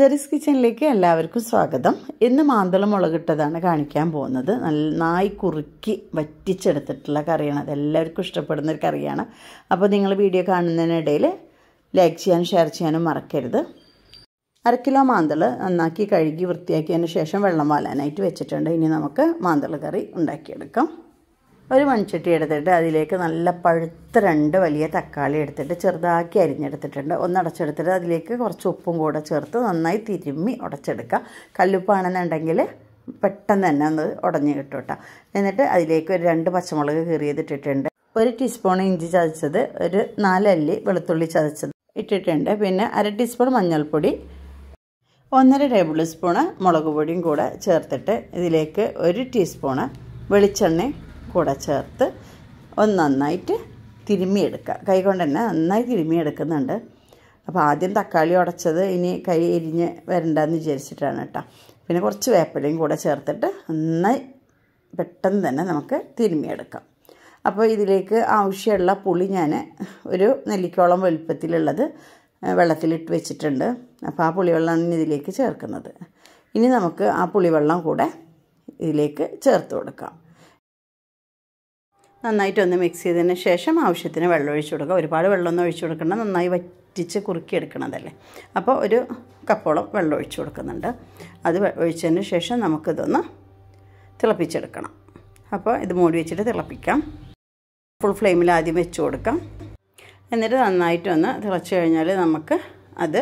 Jerry's കിച്ചണിലേക്ക് എല്ലാവർക്കും സ്വാഗതം ഇന്ന് മാന്തള മുളകിട്ടതാണ് കാണിക്കാൻ പോകുന്നത് നന്നായി നായി കുറുക്കി വറ്റിച്ചെടുത്തിട്ടുള്ള കറിയാണ് അതെല്ലാവർക്കും ഇഷ്ടപ്പെടുന്ന ഒരു കറിയാണ് അപ്പോൾ നിങ്ങൾ വീഡിയോ കാണുന്നതിനിടയിൽ ലൈക്ക് ചെയ്യാനും ഷെയർ ചെയ്യാനും മറക്കരുത് അര കിലോ മാന്തൾ നന്നാക്കി കഴുകി വൃത്തിയാക്കിയതിന് ശേഷം വെള്ളം വാലാനായിട്ട് വെച്ചിട്ടുണ്ട് ഇനി നമുക്ക് മാന്തള കറി ഉണ്ടാക്കിയെടുക്കാം ഒരു മൺചട്ടി എടുത്തിട്ട് അതിലേക്ക് നല്ല പഴുത്ത രണ്ട് വലിയ തക്കാളി എടുത്തിട്ട് ചെറുതാക്കി അരിഞ്ഞെടുത്തിട്ടുണ്ട് ഒന്ന് അടച്ചെടുത്തിട്ട് അതിലേക്ക് കുറച്ച് ഉപ്പും കൂടെ ചേർത്ത് നന്നായി തിരുമ്മി ഉടച്ചെടുക്കുക കല്ലുപ്പാണെന്നുണ്ടെങ്കിൽ പെട്ടെന്ന് തന്നെ ഒന്ന് ഉടഞ്ഞ് കിട്ടും കേട്ടോ എന്നിട്ട് അതിലേക്ക് ഒരു രണ്ട് പച്ചമുളക് കീറിയതിട്ടിട്ടുണ്ട് ഒരു ടീസ്പൂൺ ഇഞ്ചി ചതച്ചത് ഒരു നാലല്ലി വെളുത്തുള്ളി ചതച്ചത് ഇട്ടിട്ടുണ്ട് പിന്നെ അര ടീസ്പൂൺ മഞ്ഞൾപ്പൊടി ഒന്നര ടേബിൾ സ്പൂണ് മുളക് പൊടിയും കൂടെ ചേർത്തിട്ട് ഇതിലേക്ക് ഒരു ടീസ്പൂണ് വെളിച്ചെണ്ണ കൂടെ ചേർത്ത് ഒന്ന് നന്നായിട്ട് തിരുമ്മിയെടുക്കുക കൈകൊണ്ട് തന്നെ നന്നായി തിരുമ്മിയെടുക്കുന്നുണ്ട് അപ്പോൾ ആദ്യം തക്കാളി ഉടച്ചത് ഇനി കൈ എരിഞ്ഞ് വരണ്ടെന്ന് വിചാരിച്ചിട്ടാണ് കേട്ടോ പിന്നെ കുറച്ച് വേപ്പലയും കൂടെ ചേർത്തിട്ട് നന്നായി പെട്ടെന്ന് തന്നെ നമുക്ക് തിരുമ്മിയെടുക്കാം അപ്പോൾ ഇതിലേക്ക് ആവശ്യമുള്ള പുളി ഞാൻ ഒരു നെല്ലിക്കോളം വലുപ്പത്തിലുള്ളത് വെള്ളത്തിലിട്ട് വെച്ചിട്ടുണ്ട് അപ്പോൾ ആ പുളിവെള്ളമാണ് ഇതിലേക്ക് ചേർക്കുന്നത് ഇനി നമുക്ക് ആ പുളിവെള്ളം കൂടെ ഇതിലേക്ക് ചേർത്ത് കൊടുക്കാം നന്നായിട്ടൊന്ന് മിക്സ് ചെയ്തതിന് ശേഷം ആവശ്യത്തിന് വെള്ളം ഒഴിച്ചു കൊടുക്കുക ഒരുപാട് വെള്ളമൊന്നും ഒഴിച്ചു കൊടുക്കണം നന്നായി വറ്റിച്ച് കുറുക്കിയെടുക്കണതല്ലേ അപ്പോൾ ഒരു കപ്പോളം വെള്ളം ഒഴിച്ചു കൊടുക്കുന്നുണ്ട് അത് ഒഴിച്ചതിന് ശേഷം നമുക്കിതൊന്ന് തിളപ്പിച്ചെടുക്കണം അപ്പോൾ ഇത് മൂടി വെച്ചിട്ട് തിളപ്പിക്കാം ഫുൾ ഫ്ലെയിമിൽ ആദ്യം വെച്ച് കൊടുക്കാം എന്നിട്ട് നന്നായിട്ടൊന്ന് തിളച്ച് കഴിഞ്ഞാൽ നമുക്ക് അത്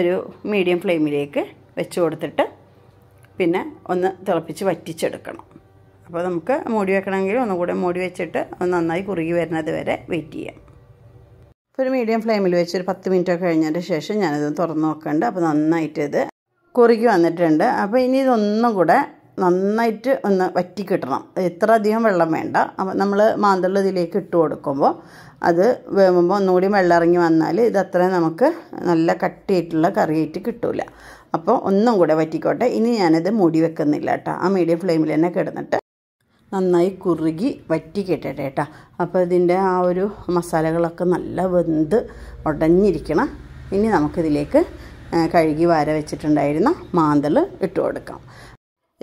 ഒരു മീഡിയം ഫ്ലെയിമിലേക്ക് വെച്ച് കൊടുത്തിട്ട് പിന്നെ ഒന്ന് തിളപ്പിച്ച് വറ്റിച്ചെടുക്കണം അപ്പോൾ നമുക്ക് മൂടി വെക്കണമെങ്കിൽ ഒന്നുകൂടെ മൂടി വെച്ചിട്ട് ഒന്ന് നന്നായി കുറുകി വരുന്നത് വരെ വെയിറ്റ് ചെയ്യാം ഇപ്പോൾ ഒരു മീഡിയം ഫ്ലെയിമിൽ വെച്ച് ഒരു പത്ത് മിനിറ്റ് ഒക്കെ കഴിഞ്ഞതിന് ശേഷം ഞാനിത് തുറന്ന് നോക്കേണ്ട അപ്പോൾ നന്നായിട്ട് ഇത് കുറുകി വന്നിട്ടുണ്ട് അപ്പോൾ ഇനി ഇതൊന്നും കൂടെ നന്നായിട്ട് ഒന്ന് വറ്റി കിട്ടണം അധികം വെള്ളം വേണ്ട അപ്പം നമ്മൾ മാന്തളിൽ ഇതിലേക്ക് ഇട്ട് കൊടുക്കുമ്പോൾ അത് വേകുമ്പോൾ ഒന്നുകൂടി വെള്ളം ഇറങ്ങി വന്നാൽ ഇത് അത്രയും നമുക്ക് നല്ല കട്ടിയായിട്ടുള്ള കറിയായിട്ട് കിട്ടില്ല അപ്പോൾ ഒന്നും കൂടെ വറ്റിക്കോട്ടെ ഇനി ഞാനിത് മൂടി വെക്കുന്നില്ല കേട്ടോ ആ മീഡിയം ഫ്ലെയിമിൽ തന്നെ കിടന്നിട്ട് നന്നായി കുറുകി വറ്റി കിട്ടട്ടെ കേട്ടോ അപ്പോൾ ഇതിൻ്റെ ആ ഒരു മസാലകളൊക്കെ നല്ല വെന്ത് ഉടഞ്ഞിരിക്കണം ഇനി നമുക്കിതിലേക്ക് കഴുകി വാര വെച്ചിട്ടുണ്ടായിരുന്ന മാന്തൽ ഇട്ട് കൊടുക്കാം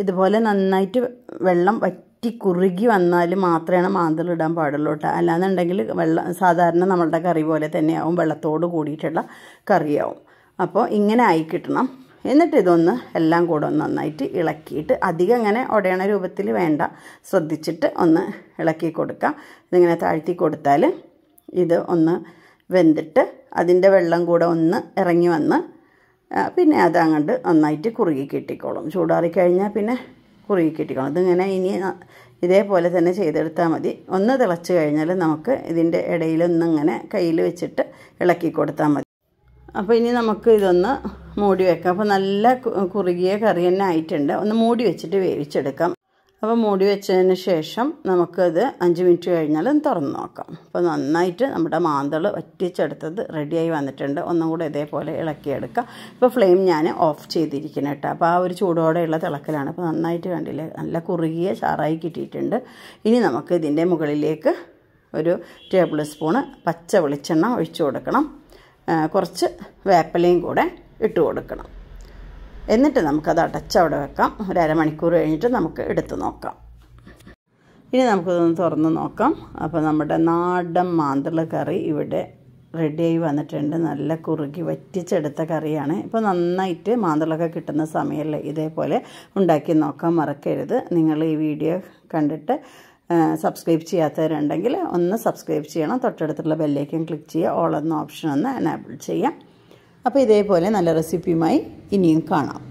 ഇതുപോലെ നന്നായിട്ട് വെള്ളം വറ്റി കുറുകി വന്നാൽ മാത്രമാണ് മാന്തൽ ഇടാൻ പാടുള്ളൂ കേട്ടോ അല്ലാന്നുണ്ടെങ്കിൽ വെള്ളം സാധാരണ നമ്മളുടെ കറി പോലെ തന്നെയാവും വെള്ളത്തോട് കൂടിയിട്ടുള്ള കറിയാവും അപ്പോൾ ഇങ്ങനെ ആയി കിട്ടണം എന്നിട്ട് ഇതൊന്ന് എല്ലാം കൂടെ ഒന്ന് നന്നായിട്ട് ഇളക്കിയിട്ട് അധികം അങ്ങനെ ഉടയണ രൂപത്തിൽ വേണ്ട ശ്രദ്ധിച്ചിട്ട് ഒന്ന് ഇളക്കി കൊടുക്കുക ഇതിങ്ങനെ താഴ്ത്തി കൊടുത്താൽ ഇത് ഒന്ന് വെന്തിട്ട് അതിൻ്റെ വെള്ളം കൂടെ ഒന്ന് ഇറങ്ങി വന്ന് പിന്നെ അത് അങ്ങോട്ട് നന്നായിട്ട് കുറുകി കിട്ടിക്കോളും ചൂടാറി കഴിഞ്ഞാൽ പിന്നെ കുറുകി കിട്ടിക്കോളും ഇതിങ്ങനെ ഇനി ഇതേപോലെ തന്നെ ചെയ്തെടുത്താൽ മതി ഒന്ന് തിളച്ച് കഴിഞ്ഞാൽ നമുക്ക് ഇതിൻ്റെ ഇടയിലൊന്നിങ്ങനെ കയ്യിൽ വെച്ചിട്ട് ഇളക്കി കൊടുത്താൽ മതി അപ്പോൾ ഇനി നമുക്ക് ഇതൊന്ന് മൂടി വെക്കാം അപ്പോൾ നല്ല കുറുകിയ കറി തന്നെ ആയിട്ടുണ്ട് ഒന്ന് മൂടി വെച്ചിട്ട് വേവിച്ചെടുക്കാം അപ്പോൾ മൂടി വെച്ചതിന് ശേഷം നമുക്കത് അഞ്ച് മിനിറ്റ് കഴിഞ്ഞാൽ തുറന്ന് നോക്കാം അപ്പോൾ നന്നായിട്ട് നമ്മുടെ മാന്തൾ വറ്റിച്ചെടുത്തത് റെഡിയായി വന്നിട്ടുണ്ട് ഒന്നും കൂടെ ഇതേപോലെ ഇളക്കിയെടുക്കാം ഇപ്പോൾ ഫ്ലെയിം ഞാൻ ഓഫ് ചെയ്തിരിക്കണം കേട്ടോ അപ്പോൾ ആ ഒരു ചൂടോടെയുള്ള തിളക്കലാണ് അപ്പോൾ നന്നായിട്ട് കണ്ടില്ലേ നല്ല കുറുകിയ ചാറായി കിട്ടിയിട്ടുണ്ട് ഇനി നമുക്ക് ഇതിൻ്റെ മുകളിലേക്ക് ഒരു ടേബിൾ സ്പൂണ് പച്ച വെളിച്ചെണ്ണ ഒഴിച്ചു കൊടുക്കണം കുറച്ച് വേപ്പലയും കൂടെ ഇട്ട് കൊടുക്കണം എന്നിട്ട് നമുക്കത് അടച്ചവിടെ വെക്കാം ഒരു അരമണിക്കൂർ കഴിഞ്ഞിട്ട് നമുക്ക് എടുത്ത് നോക്കാം ഇനി നമുക്കിതൊന്ന് തുറന്ന് നോക്കാം അപ്പോൾ നമ്മുടെ നാടൻ മാന്തള കറി ഇവിടെ റെഡിയായി വന്നിട്ടുണ്ട് നല്ല കുറുകി വറ്റിച്ചെടുത്ത കറിയാണ് ഇപ്പോൾ നന്നായിട്ട് മാന്തളൊക്കെ കിട്ടുന്ന സമയമല്ല ഇതേപോലെ ഉണ്ടാക്കി നോക്കാൻ മറക്കരുത് നിങ്ങൾ ഈ വീഡിയോ കണ്ടിട്ട് സബ്സ്ക്രൈബ് ചെയ്യാത്തവരുണ്ടെങ്കിൽ ഒന്ന് സബ്സ്ക്രൈബ് ചെയ്യണം തൊട്ടടുത്തുള്ള ബെല്ലേക്കും ക്ലിക്ക് ചെയ്യുക ഓൾ ഓപ്ഷൻ ഒന്ന് എനേബിൾ ചെയ്യാം അപ്പോൾ ഇതേപോലെ നല്ല റെസിപ്പിയുമായി ഇനിയും കാണാം